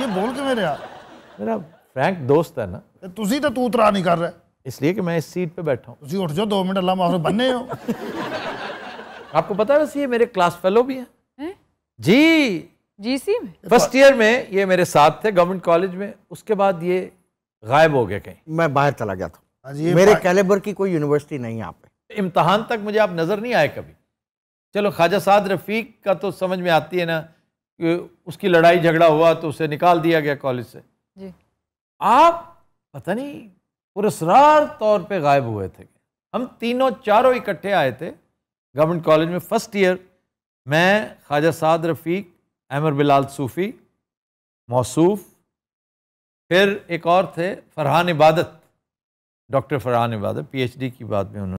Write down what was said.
ये बोल के मेरे यार मेरा फ्रैंक दोस्त है ना तुझी तो तू उतरा नहीं कर रहा इसलिए कि मैं इस सीट पे बैठा हूँ उठ जाओ दो मिनट अल्लाह माफर बनने हो आपको पता है वैसे ये मेरे क्लास फेलो भी हैं है? जी जीसी में फर्स्ट ईयर में ये मेरे साथ थे गवर्नमेंट कॉलेज में उसके बाद ये गायब हो गए कहीं मैं बाहर चला गया था हाँ मेरे कैलेबर की कोई यूनिवर्सिटी नहीं यहाँ पे इम्तहान तक मुझे आप नज़र नहीं आए कभी चलो ख्वाजा साद रफीक का तो समझ में आती है ना उसकी लड़ाई झगड़ा हुआ तो उसे निकाल दिया गया कॉलेज से जी आप पता नहीं पुरस्कार तौर पे गायब हुए थे हम तीनों चारों इकट्ठे आए थे गवर्नमेंट कॉलेज में फर्स्ट ईयर मैं ख्वाजा साद रफ़ीक अहमर बिलाल सूफ़ी मौसूफ फिर एक और थे फरहान इबादत डॉक्टर फरहान इबादत पीएचडी की बात में उन्होंने